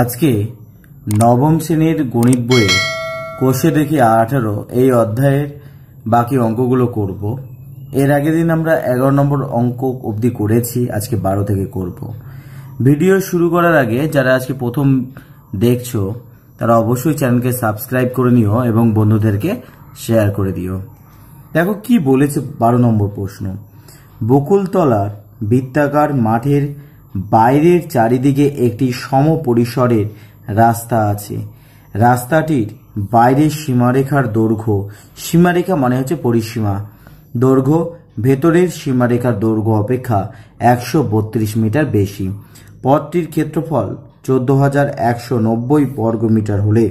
আজকে নবম শ্রেণীর গণিত বইয়ে কোষে দেখি আঠারো এই অধ্যায়ের বাকি অঙ্কগুলো করব এর আগের দিন আমরা এগারো নম্বর অঙ্ক অবধি করেছি আজকে বারো থেকে করব ভিডিও শুরু করার আগে যারা আজকে প্রথম দেখছো তারা অবশ্যই চ্যানেলকে সাবস্ক্রাইব করে নিও এবং বন্ধুদেরকে শেয়ার করে দিও দেখো কি বলেছে বারো নম্বর প্রশ্ন বকুলতলার বৃত্তাকার মাঠের বাইরের চারিদিকে একটি সম পরিসরের রাস্তা আছে রাস্তাটির বাইরের সীমারেখার দৈর্ঘ্য সীমারেখা মানে হচ্ছে পরিসীমা দৈর্ঘ্য ভেতরের সীমারেখার দৈর্ঘ্য অপেক্ষা একশো বত্রিশ মিটার বেশি পথটির ক্ষেত্রফল চোদ্দ হাজার একশো নব্বই বর্গমিটার হলে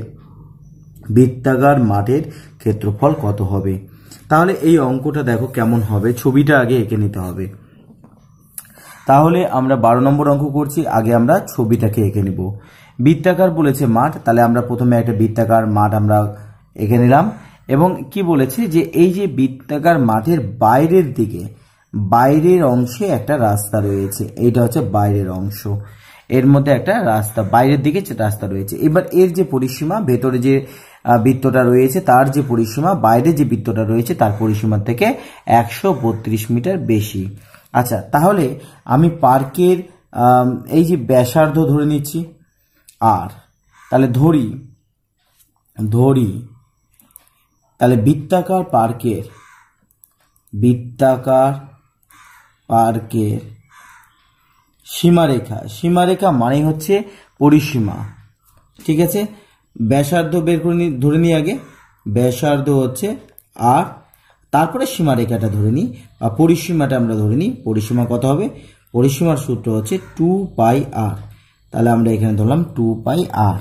বৃত্তাগার মাঠের ক্ষেত্রফল কত হবে তাহলে এই অঙ্কটা দেখো কেমন হবে ছবিটা আগে এঁকে নিতে হবে তাহলে আমরা বারো নম্বর অঙ্ক করছি আগে আমরা ছবিটাকে এঁকে নিব বৃত্তাকার বলেছে মাঠ তাহলে আমরা প্রথমে একটা বৃত্তাকার মাঠ আমরা এঁকে নিলাম এবং কি বলেছে যে এই যে বৃত্তাকার মাঠের বাইরের দিকে বাইরের অংশে একটা রাস্তা রয়েছে এইটা হচ্ছে বাইরের অংশ এর মধ্যে একটা রাস্তা বাইরের দিকে রাস্তা রয়েছে এবার এর যে পরিসীমা ভেতরে যে বৃত্তটা রয়েছে তার যে পরিসীমা বাইরে যে বৃত্তটা রয়েছে তার পরিসীমা থেকে একশো মিটার বেশি আচ্ছা তাহলে আমি পার্কের এই যে ব্যাসার্ধ ধরে নিচ্ছি আর তাহলে ধরি ধরি তাহলে বৃত্তাকার পার্কের বৃত্তাকার পার্কের সীমারেখা সীমারেখা মানে হচ্ছে পরিসীমা ঠিক আছে ব্যাসার্ধ বের করে ধরে নিই আগে ব্যাসার্ধ হচ্ছে আর তারপরে সীমারেখাটা ধরে নিই বা পরিসীমাটা আমরা ধরে নিই পরিসীমা কত হবে পরিসীমার সূত্র হচ্ছে টু পাই আর তাহলে আমরা এখানে ধরলাম টু পাই আর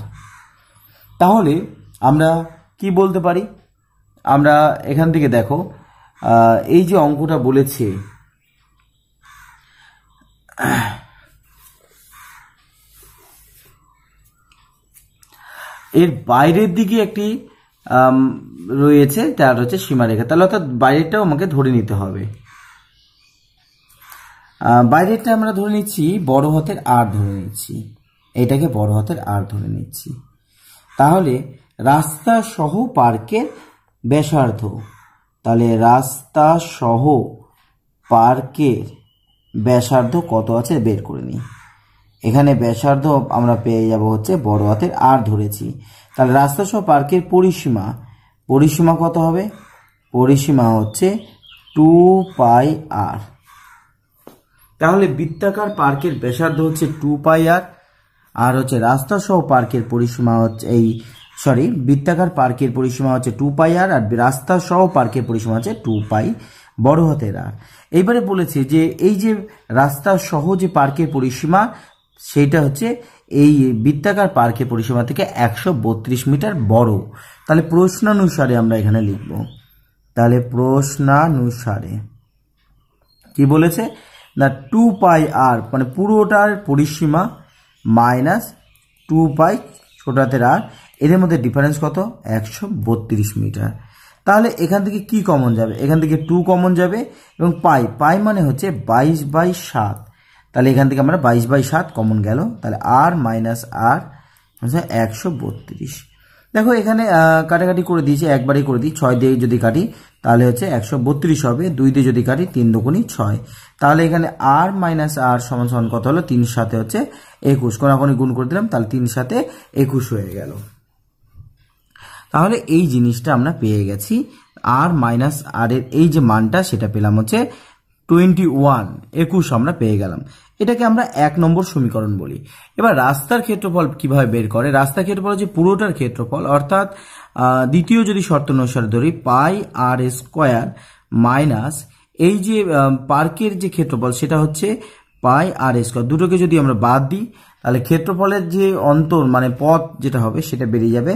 তাহলে আমরা কি বলতে পারি আমরা এখান থেকে দেখো এই যে অঙ্কটা বলেছে এর বাইরের দিকে একটি রয়েছে তার হচ্ছে সীমারেখা তাহলে অর্থাৎ বাইরেটাও আমাকে ধরে নিতে হবে বাইরেটা আমরা ধরে নিচ্ছি বড় হাতের আর ধরে নিচ্ছি এটাকে বড় হাতের আর ধরে নিচ্ছি তাহলে রাস্তা সহ পার্কের ব্যাসার্ধ তাহলে রাস্তা সহ পার্কের ব্যাসার্ধ কত আছে বের করে নিই এখানে ব্যাসার্ধ আমরা পেয়ে যাব হচ্ছে বড় হাতের আর ধরেছি তাহলে রাস্তাসহ পার্কের পরিসীমা পরিসীমা কত হবে পরিসীমা হচ্ছে টু পাই আর তাহলে বৃত্তাকার পার্কের ব্যাসার্ধ হচ্ছে টু পাই আর আর হচ্ছে রাস্তাসহ পার্কের পরিসীমা হচ্ছে এই সরি বৃত্তাকার পার্কের পরিসীমা হচ্ছে টু পাই আর আর রাস্তা সহ পার্কের পরিসীমা হচ্ছে টু পাই বড় হাতের আর এইবারে বলেছে যে এই যে রাস্তা সহ যে পার্কের পরিসীমা সেইটা হচ্ছে এই বৃত্তাকার পার্কে পরিসীমা থেকে একশো বত্রিশ মিটার বড় তাহলে প্রশ্নানুসারে আমরা এখানে লিখব তাহলে প্রশ্নানুসারে কি বলেছে না টু পাই আর মানে পুরোটার পরিসীমা মাইনাস টু পাই ছোটাতের আর এদের মধ্যে ডিফারেন্স কত একশো বত্রিশ মিটার তাহলে এখান থেকে কি কমন যাবে এখান থেকে টু কমন যাবে এবং পাই পাই মানে হচ্ছে বাইশ বাই সাত তাহলে এখান থেকে আমরা বাইশ বাই সাত কমন গেল তাহলে আর মাইনাস আর একশো বত্রিশ দেখো এখানে কাটাকাটি করে দিয়েছি একবারই করে দিই ছয় দিয়ে যদি কাটি তাহলে হচ্ছে একশো বত্রিশ হবে দুই দিয়ে যদি কাটি তিন দোকানি ছয় তাহলে এখানে আর মাইনাস আর সমান সমান কত হলো তিন সাথে হচ্ছে একুশ কোনাকোনি গুণ করে দিলাম তাহলে তিন সাথে একুশ হয়ে গেল তাহলে এই জিনিসটা আমরা পেয়ে গেছি আর মাইনাস আর এর এই যে মানটা সেটা পেলাম হচ্ছে টোয়েন্টি ওয়ান একুশ আমরা পেয়ে গেলাম এটাকে আমরা এক নম্বর সমীকরণ বলি এবার রাস্তার ক্ষেত্রফল কিভাবে বের করে রাস্তার ক্ষেত্রফল হচ্ছে পুরোটার ক্ষেত্রফল অর্থাৎ দ্বিতীয় যদি শর্ত অনুসারে ধরি পাই আর স্কোয়ার মাইনাস এই যে পার্কের যে ক্ষেত্রফল সেটা হচ্ছে পাই আর স্কোয়ার দুটোকে যদি আমরা বাদ দিই তাহলে ক্ষেত্রফলের যে অন্তর মানে পথ যেটা হবে সেটা বেরিয়ে যাবে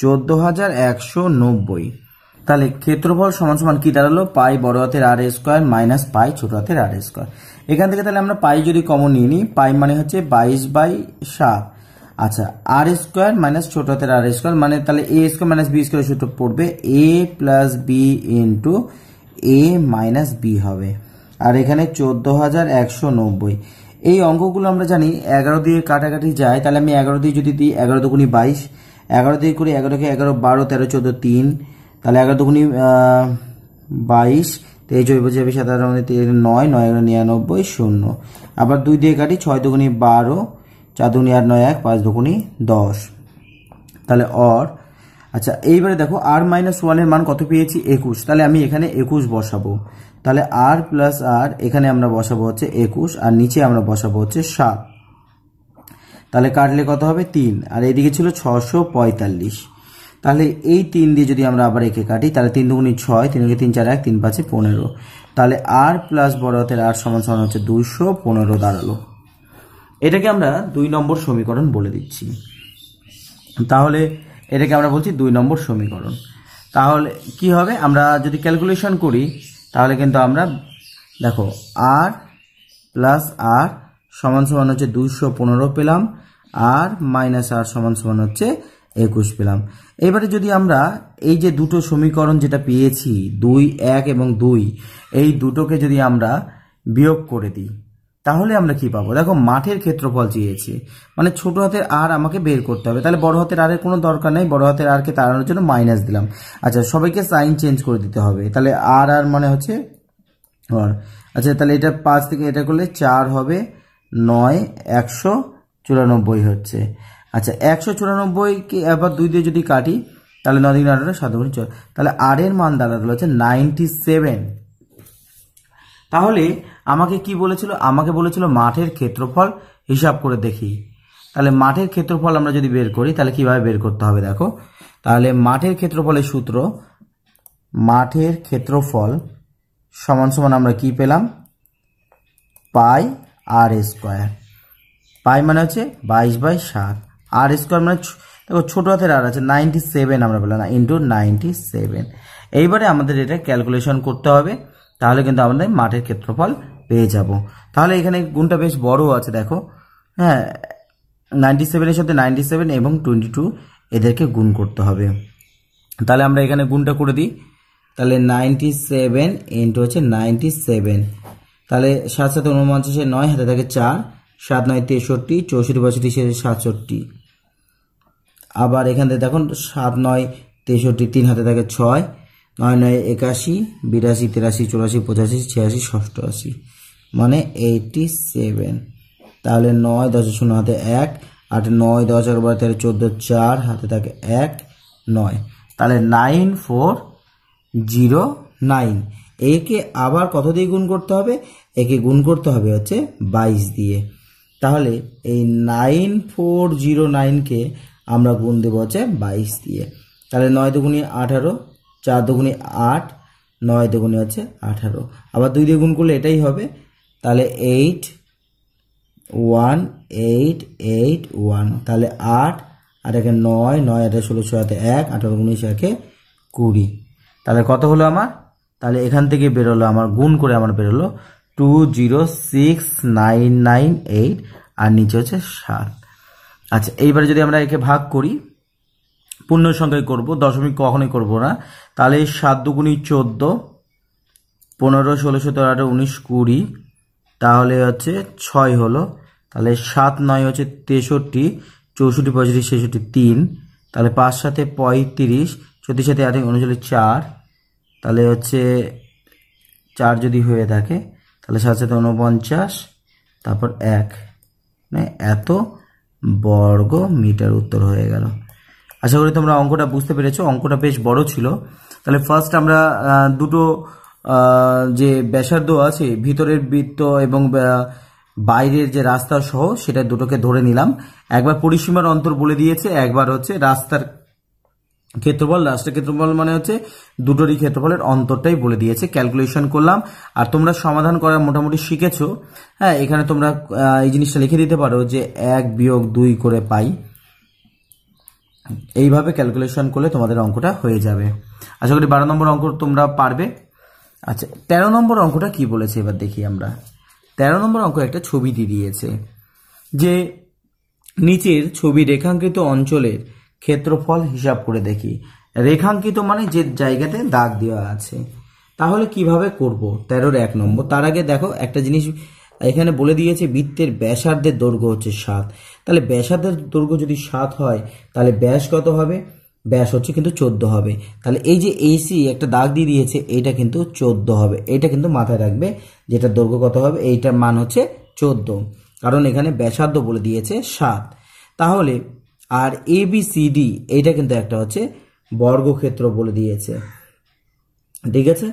চোদ্দ হাজার একশো নব্বই তাহলে ক্ষেত্রফল সমান সমান কি দাঁড়ালো পাই বড় হাতের আর স্কোয়ার মাইনাস পাই ছোট হাতের আর স্কোয়ার এখান থেকে তাহলে আমরা পাই যদি কমন নিয়ে নিই পাই মানে হচ্ছে বাইশ বাই সাত আচ্ছা আর স্কোয়ার মাইনাস ছোট হাতের আর স্কোয়ার মানে তাহলে A square minus B square সূত্র পড়বে A plus B into A minus B হবে আর এখানে চোদ্দো হাজার একশো নব্বই এই অঙ্কগুলো আমরা জানি এগারো দিয়ে কাটাকাটি যায় তাহলে আমি এগারো দিয়ে যদি দিই এগারো দুগুনি বাইশ এগারো দিয়ে করি এগারোকে এগারো বারো তেরো চোদ্দো তিন তাহলে এগারো দুগুনি বাইশ তেইশ হয়ে বসে যাবে সাতাশ নয় নয় এগারো নিরানব্বই শূন্য আবার দুই দিয়ে কাটি ছয় দুগুনি বারো চার দুগুনি আট নয় এক পাঁচ দুগুনি দশ তাহলে অর আচ্ছা এইবারে দেখো আর মাইনাস ওয়ানের মান কত পেয়েছি একুশ তাহলে আমি এখানে একুশ বসাবো তাহলে আর প্লাস আর এখানে আমরা বসাবো হচ্ছে একুশ আর নিচে আমরা বসাবো হচ্ছে সাত তাহলে কাটলে কত হবে তিন আর এদিকে ছিল ছশো পঁয়তাল্লিশ তাহলে এই তিন দিয়ে যদি আমরা আবার একে কাটি তাহলে তিন দুগুণি ছয় তিন তিন চার এক তিন পাঁচে পনেরো তাহলে আর প্লাস বড় হাতের আর সমান সমান হচ্ছে দুইশো পনেরো দাঁড়ালো এটাকে আমরা দুই নম্বর সমীকরণ বলে দিচ্ছি তাহলে এটাকে আমরা বলছি দুই নম্বর সমীকরণ তাহলে কি হবে আমরা যদি ক্যালকুলেশন করি তাহলে কিন্তু আমরা দেখো আর প্লাস আর সমান সমান হচ্ছে দুইশো পনেরো পেলাম আর মাইনাস আর সমান সমান হচ্ছে একুশ পেলাম এবারে যদি আমরা এই যে দুটো সমীকরণ যেটা পেয়েছি দুই এক এবং দুই এই দুটোকে যদি আমরা বিয়োগ করে দিই তাহলে আমরা কি পাবো দেখো মাঠের ক্ষেত্রফল চেয়েছে মানে ছোট হাতের আর আমাকে বের করতে হবে তাহলে বড় হাতের আরের কোনো দরকার নেই বড় হাতের আরকে তাড়ানোর জন্য মাইনাস দিলাম আচ্ছা সবাইকে সাইন চেঞ্জ করে দিতে হবে তাহলে আর আর মানে হচ্ছে আর আচ্ছা তাহলে এটা পাঁচ থেকে এটা করলে চার হবে নয় একশো চুরানব্বই হচ্ছে আচ্ছা একশো চুরানব্বইকে এবার দুই দিয়ে যদি কাটি তাহলে নদী দিন সাধারণ চল তাহলে আর এর মান দাঁড়ালো হচ্ছে নাইনটি সেভেন তাহলে আমাকে কি বলেছিল আমাকে বলেছিল মাঠের ক্ষেত্রফল হিসাব করে দেখি তাহলে মাঠের ক্ষেত্রফল আমরা যদি বের করি তাহলে কিভাবে বের করতে হবে দেখো তাহলে মাঠের ক্ষেত্রফলের সূত্র মাঠের ক্ষেত্রফল সমান সমান আমরা কি পেলাম পাই আর স্কোয়ার পাই মানে হচ্ছে বাইশ বাই সাত আর স্কোয়ার মানে দেখো ছোটো হাতের আর আছে নাইনটি সেভেন আমরা বললাম না ইন্টু নাইনটি সেভেন এইবারে আমাদের এটা ক্যালকুলেশন করতে হবে তাহলে কিন্তু আমাদের মাঠের ক্ষেত্রফল পেয়ে যাব তাহলে এখানে গুণটা বেশ বড় আছে দেখো হ্যাঁ নাইনটি সেভেনের সাথে নাইনটি সেভেন এবং টোয়েন্টি টু এদেরকে গুণ করতে হবে তাহলে আমরা এখানে গুণটা করে দিই তাহলে নাইনটি সেভেন ইন্টু হচ্ছে নাইনটি সেভেন তাহলে সাত সাথে উনপঞ্চাশে নয় হাতে থাকে চার সাত নয় তেষট্টি চৌষট্টি পঁয়ষট্টি সাতষট্টি আবার এখান থেকে দেখুন সাত নয় তেষট্টি তিন হাতে থাকে ছয় নয় নয় একাশি বিরাশি তিরাশি চুরাশি পঁচাশি ছিয়াশি ষষ্টআশি মানে এইটটি সেভেন তাহলে নয় দশ শূন্য হাতে এক আট নয় দশ একবার তাহলে চোদ্দো চার হাতে থাকে এক নয় তাহলে নাইন ফোর জিরো নাইন একে আবার কত দিয়ে গুণ করতে হবে একে গুণ করতে হবে হচ্ছে বাইশ দিয়ে তাহলে এই নাইন ফোর জিরো নাইনকে আমরা গুণ দেবো হচ্ছে বাইশ দিয়ে তাহলে নয় দুগুণি আঠারো চার দুগুণি আট নয় দুগুণি হচ্ছে আঠারো আবার দুই দিয়ে গুণ করলে এটাই হবে তাহলে eight one eight eight one তাহলে আট আর একে নয় নয় আটে ষোলো ছয়াতে এক আঠারো উনিশ একে কুড়ি তাহলে কত হলো আমার তাহলে এখান থেকে বেরোলো আমার গুণ করে আমার বেরোলো two zero six nine nine eight আর নিচে হচ্ছে সাত আচ্ছা এইবারে যদি আমরা একে ভাগ করি পূর্ণ সংখ্যায় করব দশমিক কখনোই করব না তাহলে সাত দুগুণি চোদ্দ পনেরো ষোলো সতেরো আঠারো উনিশ কুড়ি তাহলে হচ্ছে ছয় হলো তাহলে সাত নয় হচ্ছে তেষট্টি চৌষট্টি পঁয়ষট্টি ছেষট্টি তিন তাহলে পাঁচ সাথে পঁয়ত্রিশ চৌত্রিশ সাথে আট উনচল্লিশ চার তাহলে হচ্ছে চার যদি হয়ে থাকে তাহলে সাত সাথে উনপঞ্চাশ তারপর এক মানে এত বর্গ মিটার উত্তর হয়ে গেল আশা করি তোমরা অঙ্কটা বুঝতে পেরেছো অঙ্কটা বেশ বড় ছিল তাহলে ফার্স্ট আমরা দুটো যে ব্যাসার্ধ আছে ভিতরের বৃত্ত এবং বাইরের যে রাস্তা সহ সেটা দুটোকে ধরে নিলাম একবার পরিসীমার অন্তর বলে দিয়েছে একবার হচ্ছে রাস্তার ক্ষেত্রফল লাস্টের ক্ষেত্রফল মানে হচ্ছে দুটোরই ক্ষেত্রফলের অন্তরটাই বলে দিয়েছে ক্যালকুলেশন করলাম আর তোমরা সমাধান করা মোটামুটি শিখেছো হ্যাঁ এখানে তোমরা এই জিনিসটা লিখে দিতে পারো যে এক বিয়োগ দুই করে পাই এইভাবে ক্যালকুলেশন করলে তোমাদের অঙ্কটা হয়ে যাবে আশা করি বারো নম্বর অঙ্ক তোমরা পারবে আচ্ছা তেরো নম্বর অঙ্কটা কি বলেছে এবার দেখি আমরা তেরো নম্বর অঙ্ক একটা ছবি দিয়ে দিয়েছে যে নিচের ছবি রেখাঙ্কিত অঞ্চলের ক্ষেত্রফল হিসাব করে দেখি রেখাঙ্কিত মানে যে জায়গাতে দাগ দেওয়া আছে তাহলে কিভাবে করব তেরোর এক নম্বর তার আগে দেখো একটা জিনিস এখানে বলে দিয়েছে বৃত্তের ব্যাসার্ধের দৈর্ঘ্য হচ্ছে সাত তাহলে ব্যাসার্ধের দৈর্ঘ্য যদি সাত হয় তাহলে ব্যাস কত হবে ব্যাস হচ্ছে কিন্তু চোদ্দ হবে তাহলে এই যে এসি একটা দাগ দিয়ে দিয়েছে এটা কিন্তু চোদ্দ হবে এটা কিন্তু মাথায় রাখবে যেটা দৈর্ঘ্য কত হবে এইটার মান হচ্ছে চোদ্দ কারণ এখানে ব্যাসার্ধ বলে দিয়েছে সাত তাহলে আর এ বি সি ডি এইটা কিন্তু একটা হচ্ছে বর্গক্ষেত্র বলে দিয়েছে ঠিক আছে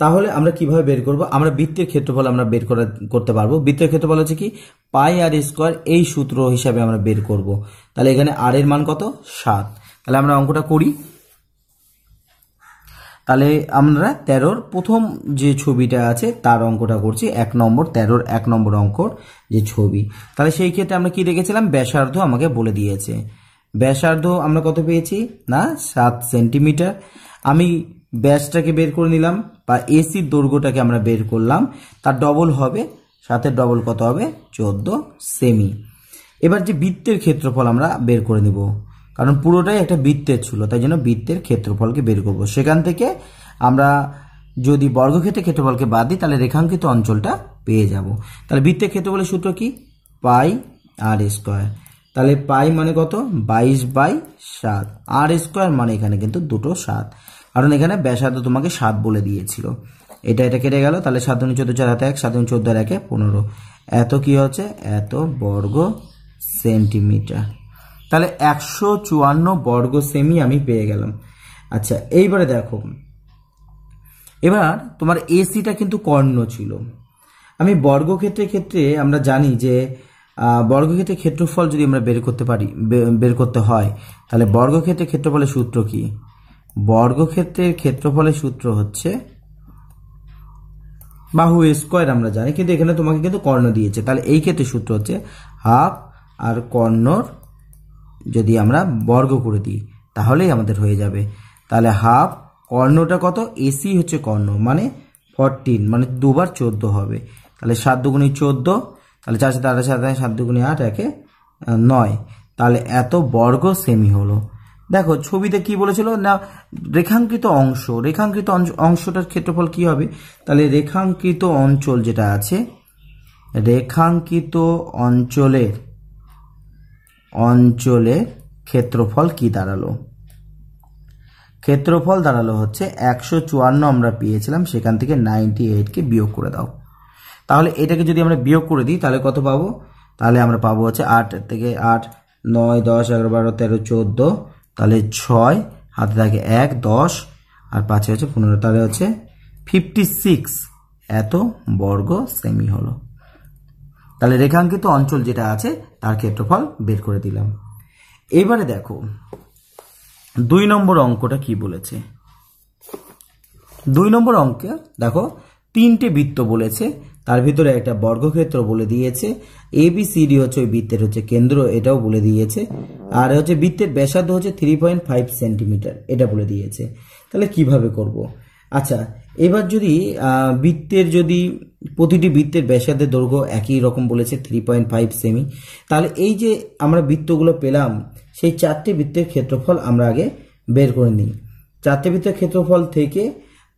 তাহলে আমরা কিভাবে বের করব আমরা বৃত্তের ক্ষেত্রফল আমরা বের করা করতে পারবো বৃত্তের ক্ষেত্রফল হচ্ছে কি পাই আর স্কোয়ার এই সূত্র হিসাবে আমরা বের করব তাহলে এখানে আর এর মান কত সাত তাহলে আমরা অঙ্কটা করি তাহলে আমরা তেরোর প্রথম যে ছবিটা আছে তার অঙ্কটা করছি এক নম্বর তেরোর এক নম্বর অঙ্কর যে ছবি তাহলে সেই ক্ষেত্রে আমরা কি দেখেছিলাম ব্যাসার্ধ আমাকে বলে দিয়েছে ব্যাসার্ধ আমরা কত পেয়েছি না সাত সেন্টিমিটার আমি ব্যাসটাকে বের করে নিলাম বা এসির দৈর্ঘ্যটাকে আমরা বের করলাম তার ডবল হবে সাতের ডবল কত হবে চোদ্দো সেমি এবার যে বৃত্তের ক্ষেত্রফল আমরা বের করে নেব কারণ পুরোটাই একটা বৃত্তের ছিল তাই জন্য বৃত্তের ক্ষেত্রফলকে বের করব সেখান থেকে আমরা যদি বর্গক্ষেত্রের ক্ষেত্রফলকে বাদ দিই তাহলে রেখাঙ্কিত অঞ্চলটা পেয়ে যাব তাহলে বৃত্তের ক্ষেত্রফলের সূত্র কি পাই আর স্কোয়ার তাহলে পাই মানে কত বাইশ বাই সাত আর স্কোয়ার মানে এখানে কিন্তু দুটো সাত কারণ এখানে ব্যাসার্ধ তোমাকে সাত বলে দিয়েছিল এটা এটা কেটে গেল তাহলে সাত উনি চোদ্দো চার হাতে এক সাত উনি চোদ্দো একে পনেরো এত কি হচ্ছে এত বর্গ সেন্টিমিটার তাহলে একশো চুয়ান্ন বর্গ সেমি আমি পেয়ে গেলাম আচ্ছা এইবারে দেখো এবার তোমার এসিটা কিন্তু কর্ণ ছিল আমি বর্গক্ষেত্রের ক্ষেত্রে আমরা জানি যে বর্গক্ষেত্রে ক্ষেত্রফল যদি আমরা বের করতে পারি বের করতে হয় তাহলে বর্গক্ষেত্রে ক্ষেত্রফলের সূত্র কি বর্গক্ষেত্রের ক্ষেত্রফলের সূত্র হচ্ছে বাহু স্কোয়ার আমরা জানি কিন্তু এখানে তোমাকে কিন্তু কর্ণ দিয়েছে তাহলে এই ক্ষেত্রে সূত্র হচ্ছে হাফ আর কর্ণর যদি আমরা বর্গ করে দিই তাহলেই আমাদের হয়ে যাবে তাহলে হাফ কর্ণটা কত এসি হচ্ছে কর্ণ মানে ফরটিন মানে দুবার চোদ্দ হবে তাহলে সাত দুগুণী চোদ্দো তাহলে চার সাথে সাথে সাত দুগুণে আট একে নয় তাহলে এত বর্গ সেমি হলো দেখো ছবিতে কি বলেছিল না রেখাঙ্কিত অংশ রেখাঙ্কিত অংশটার ক্ষেত্রফল কি হবে তাহলে রেখাঙ্কিত অঞ্চল যেটা আছে রেখাঙ্কিত অঞ্চলের অঞ্চলের ক্ষেত্রফল কি দাঁড়ালো ক্ষেত্রফল দাঁড়ালো হচ্ছে একশো চুয়ান্ন আমরা পেয়েছিলাম সেখান থেকে নাইনটি এইটকে বিয়োগ করে দাও তাহলে এটাকে যদি আমরা বিয়োগ করে দিই তাহলে কত পাবো তাহলে আমরা পাবো হচ্ছে আট থেকে আট নয় দশ এগারো বারো তেরো চোদ্দো তাহলে ছয় হাতে থাকে এক দশ আর পাঁচে হচ্ছে পনেরো তাহলে হচ্ছে ফিফটি সিক্স এত বর্গ সেমি হলো তাহলে রেখাঙ্কিত অঞ্চল যেটা আছে তার ক্ষেত্রফল বের করে দিলাম এবারে দেখো দুই নম্বর অঙ্কটা কি বলেছে দুই নম্বর অঙ্কে দেখো তিনটে বৃত্ত বলেছে তার ভিতরে একটা বর্গক্ষেত্র বলে দিয়েছে ডি সিডি হচ্ছে ওই বৃত্তের হচ্ছে কেন্দ্র এটাও বলে দিয়েছে আর হচ্ছে বৃত্তের ব্যাসার্ধ হচ্ছে থ্রি পয়েন্ট ফাইভ সেন্টিমিটার এটা বলে দিয়েছে তাহলে কিভাবে করব। আচ্ছা এবার যদি বৃত্তের যদি প্রতিটি বৃত্তের ব্যাসার্ধের দৈর্ঘ্য একই রকম বলেছে থ্রি পয়েন্ট ফাইভ সেমি তাহলে এই যে আমরা বৃত্তগুলো পেলাম সেই চারটি বৃত্তের ক্ষেত্রফল আমরা আগে বের করে নিই চারটে বৃত্তের ক্ষেত্রফল থেকে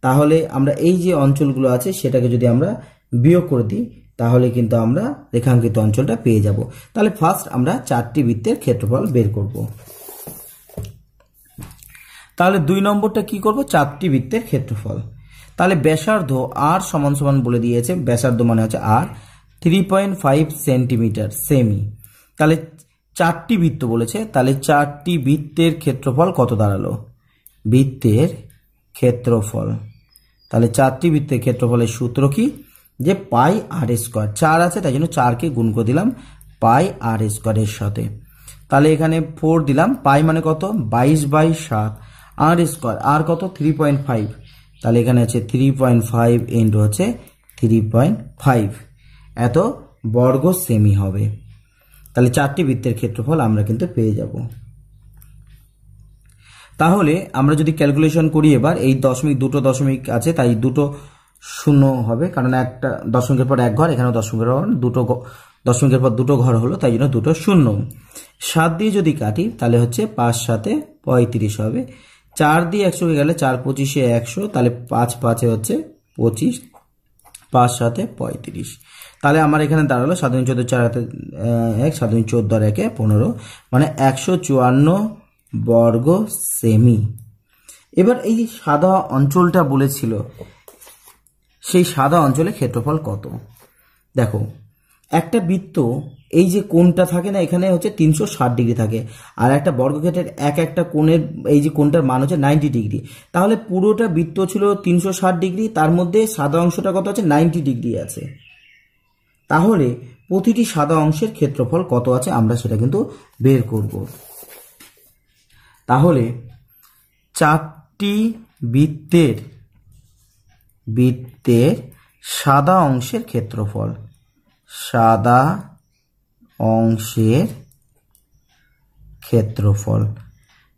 তাহলে আমরা এই যে অঞ্চলগুলো আছে সেটাকে যদি আমরা বিয়োগ করে দিই তাহলে কিন্তু আমরা রেখাঙ্কিত অঞ্চলটা পেয়ে যাব তাহলে ফার্স্ট আমরা চারটি বৃত্তের ক্ষেত্রফল বের করব তাহলে দুই নম্বরটা কি করব চারটি বৃত্তের ক্ষেত্রফল তাহলে ব্যাসার্ধ আর সমান সমান বলে দিয়েছে ব্যাসার্ধ মানে হচ্ছে R three point five centimetre সেমি তাহলে চারটি বৃত্ত বলেছে তাহলে চারটি বৃত্তের ক্ষেত্রফল কত দাঁড়ালো বৃত্তের ক্ষেত্রফল তাহলে চারটি বৃত্তের ক্ষেত্রফলের সূত্র কি যে পাই আর স্কোয়ার চার আছে তাই জন্য চারকে গুণ করে দিলাম পাই আর স্কোয়ারের সাথে তাহলে এখানে ফোর দিলাম পাই মানে কত বাইশ বাই সাত আর স্কোয়ার আর কত থ্রি পয়েন্ট ফাইভ তাহলে এখানে আছে থ্রি পয়েন্ট ফাইভ ইন্টু হচ্ছে থ্রি পয়েন্ট ফাইভ এত বর্গ সেমি হবে তাহলে চারটি বৃত্তের ক্ষেত্রফল আমরা কিন্তু পেয়ে যাব তাহলে আমরা যদি ক্যালকুলেশন করি এবার এই দশমিক দুটো দশমিক আছে তাই দুটো শূন্য হবে কারণ একটা দশমিকের পর এক ঘর এখানে দশমিকের পর দুটো দশমিকের পর দুটো ঘর হলো তাই জন্য দুটো শূন্য সাত দিয়ে যদি কাটি তাহলে হচ্ছে পাঁচ সাথে পঁয়ত্রিশ হবে চার দিয়ে একশো হয়ে গেলে চার পঁচিশে একশো তাহলে পাঁচ পাঁচে হচ্ছে পঁচিশ পাঁচ সাথে পঁয়ত্রিশ তাহলে আমার এখানে দাঁড়ালো সাত দুই চোদ্দো চার হাতে এক সাত দিন চোদ্দো আর একে পনেরো মানে একশো চুয়ান্ন বর্গ সেমি এবার এই সাদা অঞ্চলটা বলেছিল সেই সাদা অঞ্চলে ক্ষেত্রফল কত দেখো একটা বৃত্ত এই যে কোনটা থাকে না এখানে হচ্ছে তিনশো ষাট ডিগ্রি থাকে আর একটা বর্গক্ষেত্রের এক একটা কোণের এই যে কোনটার মান হচ্ছে নাইনটি ডিগ্রি তাহলে পুরোটা বৃত্ত ছিল তিনশো ষাট ডিগ্রি তার মধ্যে সাদা অংশটা কত আছে নাইনটি ডিগ্রি আছে তাহলে প্রতিটি সাদা অংশের ক্ষেত্রফল কত আছে আমরা সেটা কিন্তু বের করব তাহলে চারটি বৃত্তের বৃত্তের সাদা অংশের ক্ষেত্রফল সাদা অংশের ক্ষেত্রফল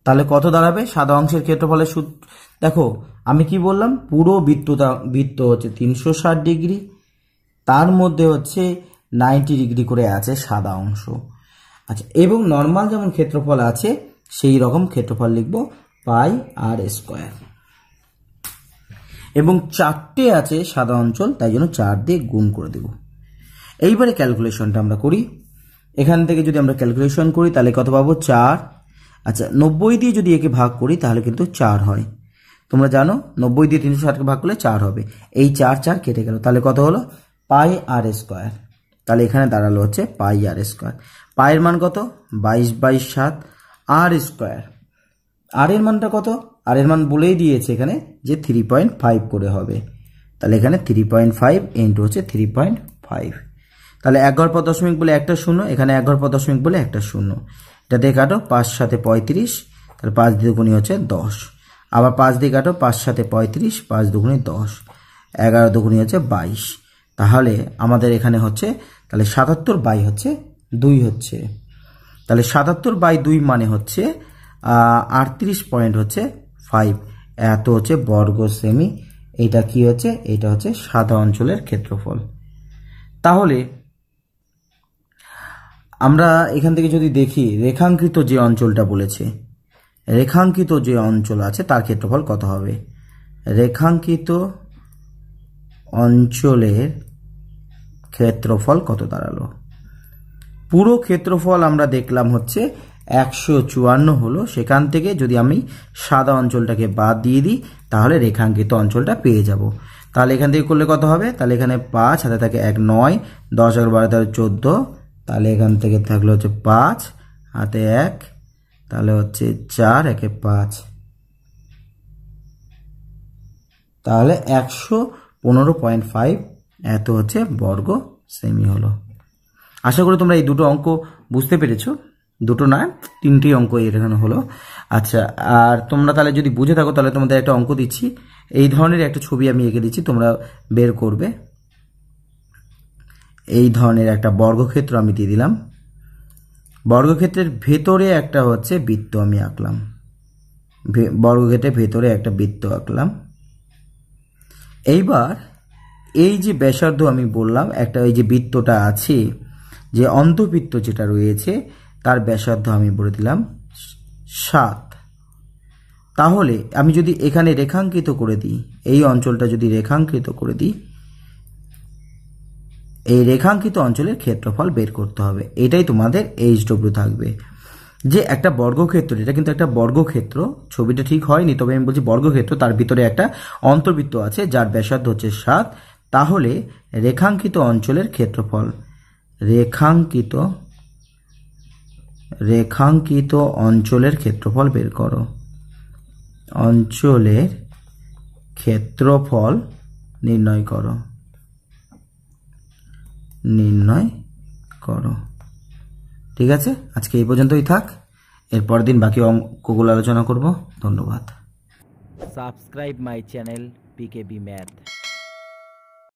তাহলে কত দাঁড়াবে সাদা অংশের ক্ষেত্রফলের সূত্র দেখো আমি কি বললাম পুরো বৃত্তটা বৃত্ত হচ্ছে তিনশো ষাট ডিগ্রি তার মধ্যে হচ্ছে নাইনটি ডিগ্রি করে আছে সাদা অংশ আচ্ছা এবং নর্মাল যেমন ক্ষেত্রফল আছে সেই রকম ক্ষেত্রফল লিখব পাই আর স্কোয়ার এবং চারটে আছে সাদা অঞ্চল তাই জন্য চার দিয়ে গুণ করে দেব এইবারে ক্যালকুলেশনটা আমরা করি এখান থেকে যদি আমরা ক্যালকুলেশন করি তাহলে কত পাবো চার আচ্ছা নব্বই দিয়ে যদি একে ভাগ করি তাহলে কিন্তু চার হয় তোমরা জানো নব্বই দিয়ে তিনশো ষাটকে ভাগ করলে চার হবে এই চার চার কেটে গেল তাহলে কত হলো পাই আর স্কোয়ার তাহলে এখানে দাঁড়ালো হচ্ছে পাই আর স্কোয়ার পায়ের মান কত বাইশ বাইশ সাত আর স্কোয়ার আর এর মানটা কত আর এর মান বলেই দিয়েছে এখানে যে থ্রি পয়েন্ট ফাইভ করে হবে তাহলে এখানে থ্রি পয়েন্ট ফাইভ ইন্টু হচ্ছে থ্রি পয়েন্ট ফাইভ তাহলে এক ঘর পর দশমিক বলে একটা শূন্য এখানে এক ঘর পর দশমিক বলে একটা শূন্য এটা দিয়ে কাটো পাঁচ সাথে পঁয়ত্রিশ তাহলে পাঁচ দুগুণি হচ্ছে দশ আবার পাঁচ দিয়ে কাটো পাঁচ সাথে পঁয়ত্রিশ পাঁচ দুগুণি দশ এগারো দুগুণি হচ্ছে বাইশ তাহলে আমাদের এখানে হচ্ছে তাহলে সাতাত্তর বাই হচ্ছে দুই হচ্ছে তাহলে সাতাত্তর বাই দুই মানে হচ্ছে আটত্রিশ পয়েন্ট হচ্ছে ফাইভ এত হচ্ছে বর্গ সেমি এটা কি হচ্ছে এটা হচ্ছে সাদা অঞ্চলের ক্ষেত্রফল তাহলে আমরা এখান থেকে যদি দেখি রেখাঙ্কিত যে অঞ্চলটা বলেছে রেখাঙ্কিত যে অঞ্চল আছে তার ক্ষেত্রফল কত হবে রেখাঙ্কিত অঞ্চলের ক্ষেত্রফল কত দাঁড়ালো পুরো ক্ষেত্রফল আমরা দেখলাম হচ্ছে একশো চুয়ান্ন হলো সেখান থেকে যদি আমি সাদা অঞ্চলটাকে বাদ দিয়ে দিই তাহলে রেখাঙ্কিত অঞ্চলটা পেয়ে যাব তাহলে এখান থেকে করলে কত হবে তাহলে এখানে পাঁচ হাতে থাকে এক নয় দশ এগারো বারো তেরো চোদ্দো তাহলে এখান থেকে থাকলে হচ্ছে পাঁচ হাতে এক তাহলে হচ্ছে চার একে পাঁচ তাহলে একশো পনেরো পয়েন্ট ফাইভ এত হচ্ছে বর্গ সেমি হলো আশা করি তোমরা এই দুটো অঙ্ক বুঝতে পেরেছো দুটো না তিনটি অঙ্ক এখানে হলো আচ্ছা আর তোমরা তাহলে যদি বুঝে থাকো তাহলে তোমাদের একটা অঙ্ক দিচ্ছি এই ধরনের একটা ছবি আমি এঁকে দিচ্ছি তোমরা বের করবে এই ধরনের একটা বর্গক্ষেত্র আমি দিয়ে দিলাম বর্গক্ষেত্রের ভেতরে একটা হচ্ছে বৃত্ত আমি আঁকলাম বর্গক্ষেত্রের ভেতরে একটা বৃত্ত আঁকলাম এইবার এই যে ব্যাসার্ধ আমি বললাম একটা এই যে বৃত্তটা আছে যে অন্তবৃত্ত যেটা রয়েছে তার ব্যাসার্ধ আমি বলে দিলাম সাত তাহলে আমি যদি এখানে রেখাঙ্কিত করে দিই এই অঞ্চলটা যদি রেখাঙ্কিত করে দিই এই রেখাঙ্কিত অঞ্চলের ক্ষেত্রফল বের করতে হবে এটাই তোমাদের এইচ ডব্লিউ থাকবে যে একটা বর্গক্ষেত্র এটা কিন্তু একটা বর্গক্ষেত্র ছবিটা ঠিক হয়নি তবে আমি বলছি বর্গক্ষেত্র তার ভিতরে একটা অন্তর্বৃত্ত আছে যার ব্যাসার্ধ হচ্ছে সাত তাহলে রেখাঙ্কিত অঞ্চলের ক্ষেত্রফল রেখাঙ্কিত রেখাঙ্কিত অঞ্চলের ক্ষেত্রফল বের করো অঞ্চলের ক্ষেত্রফল নির্ণয় করো নির্ণয় করো ঠিক আছে আজকে এই পর্যন্তই থাক এরপর দিন বাকি অঙ্কগুলো আলোচনা করব ধন্যবাদ subscribe my channel PKB math